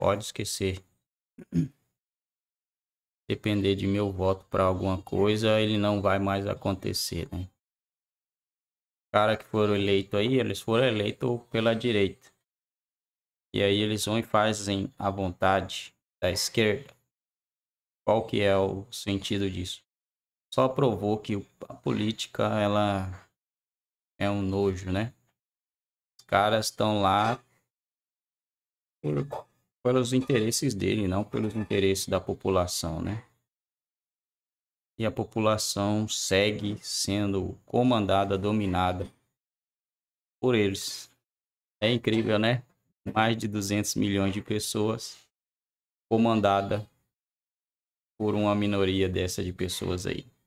Pode esquecer. Depender de meu voto para alguma coisa, ele não vai mais acontecer, né? Cara que foram eleito aí, eles foram eleitos pela direita. E aí eles vão e fazem a vontade da esquerda. Qual que é o sentido disso? Só provou que a política ela é um nojo, né? Os caras estão lá por pelos interesses dele, não pelos interesses da população, né? E a população segue sendo comandada, dominada por eles. É incrível, né? Mais de 200 milhões de pessoas comandada por uma minoria dessa de pessoas aí.